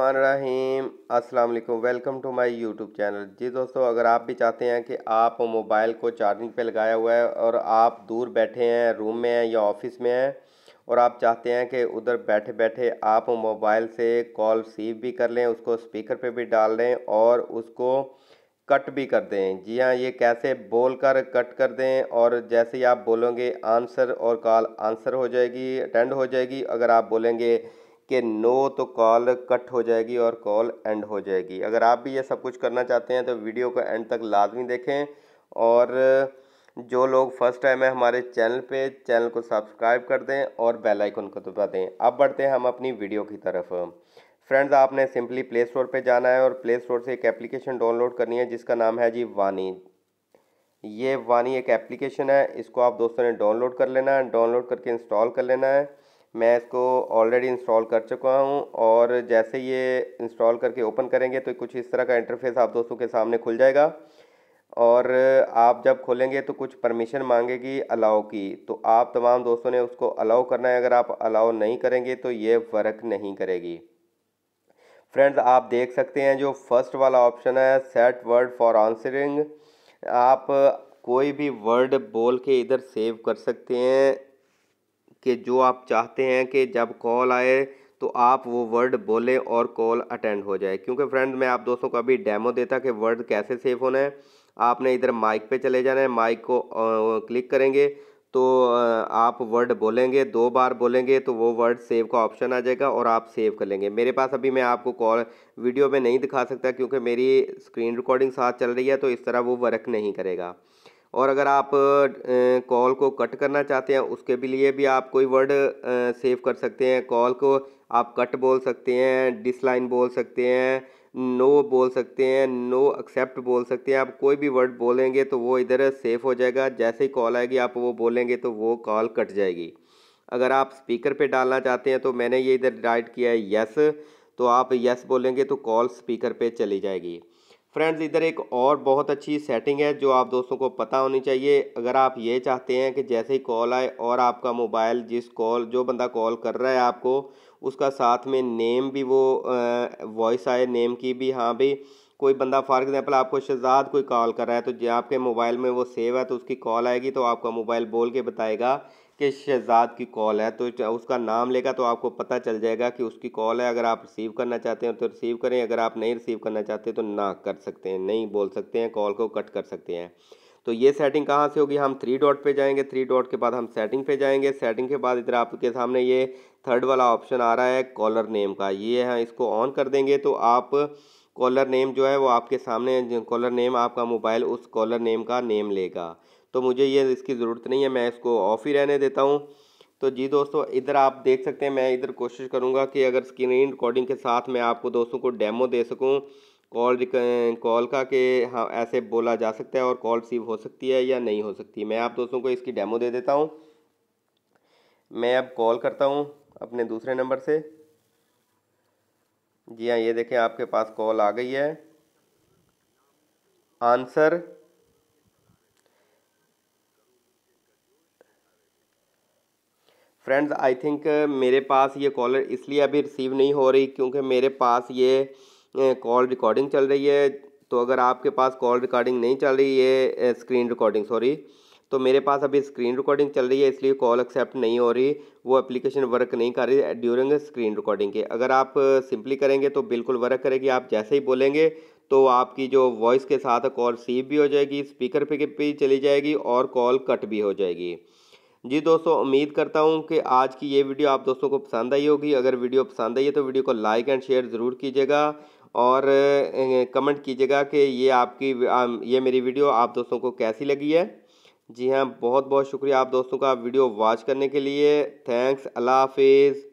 रहीम अस्सलाम वालेकुम welcome to my YouTube channel जी दोस्तों अगर आप भी चाहते हैं कि आप मोबाइल को चार्जिंग पे लगाया हुआ है और आप दूर बैठे हैं रूम में हैं या ऑफिस में हैं और आप चाहते हैं कि उधर बैठे बैठे आप मोबाइल से कॉल रिसीव भी कर लें उसको स्पीकर पे भी डाल दें और उसको कट भी कर दें जी हाँ ये कैसे बोल कर कट कर दें और जैसे ही आप बोलोगे आंसर और कॉल आंसर हो जाएगी अटेंड हो जाएगी अगर आप बोलेंगे कि नो तो कॉल कट हो जाएगी और कॉल एंड हो जाएगी अगर आप भी ये सब कुछ करना चाहते हैं तो वीडियो को एंड तक लाजमी देखें और जो लोग फर्स्ट टाइम है हमारे चैनल पे चैनल को सब्सक्राइब कर दें और बेल आइकन को दबा दें अब बढ़ते हैं हम अपनी वीडियो की तरफ फ्रेंड्स आपने सिंपली प्ले स्टोर पर जाना है और प्ले स्टोर से एक एप्लीकेशन डाउनलोड करनी है जिसका नाम है जी वानी ये वानी एक एप्लीकेशन है इसको आप दोस्तों ने डाउनलोड कर लेना है डाउनलोड करके इंस्टॉल कर लेना है मैं इसको ऑलरेडी इंस्टॉल कर चुका हूँ और जैसे ये इंस्टॉल करके ओपन करेंगे तो कुछ इस तरह का इंटरफेस आप दोस्तों के सामने खुल जाएगा और आप जब खोलेंगे तो कुछ परमिशन मांगेगी अलाउ की तो आप तमाम दोस्तों ने उसको अलाउ करना है अगर आप अलाउ नहीं करेंगे तो ये वर्क नहीं करेगी फ्रेंड्स आप देख सकते हैं जो फर्स्ट वाला ऑप्शन है सेट वर्ड फॉर आंसरिंग आप कोई भी वर्ड बोल के इधर सेव कर सकते हैं कि जो आप चाहते हैं कि जब कॉल आए तो आप वो वर्ड बोले और कॉल अटेंड हो जाए क्योंकि फ्रेंड मैं आप दोस्तों को अभी डेमो देता कि वर्ड कैसे सेव होना है आपने इधर माइक पे चले जाना है माइक को क्लिक करेंगे तो आप वर्ड बोलेंगे दो बार बोलेंगे तो वो वर्ड सेव का ऑप्शन आ जाएगा और आप सेव कर लेंगे मेरे पास अभी मैं आपको कॉल वीडियो में नहीं दिखा सकता क्योंकि मेरी स्क्रीन रिकॉर्डिंग साथ चल रही है तो इस तरह वो वर्क नहीं करेगा और अगर आप कॉल को कट करना चाहते हैं उसके भी लिए भी आप कोई वर्ड सेव कर सकते हैं कॉल को आप कट बोल सकते हैं डिसलाइन बोल सकते हैं नो बोल सकते हैं नो एक्सेप्ट बोल सकते हैं आप कोई भी वर्ड बोलेंगे तो वो इधर सेफ हो जाएगा जैसे ही कॉल आएगी आप वो बोलेंगे तो वो कॉल कट जाएगी अगर आप स्पीकर पे डालना चाहते हैं तो मैंने ये इधर डाइट किया है यस तो आप यस बोलेंगे तो कॉल स्पीकर पे चली जाएगी फ्रेंड्स इधर एक और बहुत अच्छी सेटिंग है जो आप दोस्तों को पता होनी चाहिए अगर आप ये चाहते हैं कि जैसे ही कॉल आए और आपका मोबाइल जिस कॉल जो बंदा कॉल कर रहा है आपको उसका साथ में नेम भी वो वॉइस आए नेम की भी हाँ भाई कोई बंदा फॉर एग्ज़ाम्पल आपको शहजाद कोई कॉल कर रहा है तो जो आपके मोबाइल में वो सेव है तो उसकी कॉल आएगी तो आपका मोबाइल बोल के बताएगा कि शहजाद की कॉल है तो उसका नाम लेगा तो आपको पता चल जाएगा कि उसकी कॉल है अगर आप रिसीव करना चाहते हैं तो रिसीव करें अगर आप नहीं रिसीव करना चाहते तो ना कर सकते हैं नहीं बोल सकते हैं कॉल को कट कर सकते हैं तो ये सेटिंग कहाँ से होगी हम थ्री डॉट पे जाएंगे थ्री डॉट के बाद हम सेटिंग पे जाएंगे सेटिंग के बाद इधर आपके सामने ये थर्ड वाला ऑप्शन आ रहा है कॉलर नेम का ये है इसको ऑन कर देंगे तो आप कॉलर नेम जो है वो आपके सामने कॉलर नेम आपका मोबाइल उस कॉलर नेम का नेम लेगा तो मुझे ये इसकी ज़रूरत नहीं है मैं इसको ऑफ़ ही रहने देता हूँ तो जी दोस्तों इधर आप देख सकते हैं मैं इधर कोशिश करूँगा कि अगर स्क्रीन रिकॉर्डिंग के साथ मैं आपको दोस्तों को डेमो दे सकूँ कॉल कॉल का कि हाँ ऐसे बोला जा सकता है और कॉल रिसीव हो सकती है या नहीं हो सकती मैं आप दोस्तों को इसकी डेमो दे देता हूँ मैं अब कॉल करता हूँ अपने दूसरे नंबर से जी हाँ ये देखें आपके पास कॉल आ गई है आंसर फ्रेंड्स आई थिंक मेरे पास ये कॉलर इसलिए अभी रिसीव नहीं हो रही क्योंकि मेरे पास ये कॉल रिकॉर्डिंग चल रही है तो अगर आपके पास कॉल रिकॉर्डिंग नहीं चल रही है स्क्रीन रिकॉर्डिंग सॉरी तो मेरे पास अभी स्क्रीन रिकॉर्डिंग चल रही है इसलिए कॉल एक्सेप्ट नहीं हो रही वो एप्लीकेशन वर्क नहीं कर रही ड्यूरिंग स्क्रीन रिकॉर्डिंग के अगर आप सिंपली करेंगे तो बिल्कुल वर्क करेगी आप जैसे ही बोलेंगे तो आपकी जो वॉइस के साथ कॉल सीव भी हो जाएगी स्पीकर पे भी चली जाएगी और कॉल कट भी हो जाएगी जी दोस्तों उम्मीद करता हूँ कि आज की ये वीडियो आप दोस्तों को पसंद आई होगी अगर वीडियो पसंद आई है तो वीडियो को लाइक एंड शेयर ज़रूर कीजिएगा और कमेंट कीजिएगा कि ये आपकी ये मेरी वीडियो आप दोस्तों को कैसी लगी है जी हाँ बहुत बहुत शुक्रिया आप दोस्तों का वीडियो वॉच करने के लिए थैंक्स अल्लाह हाफिज़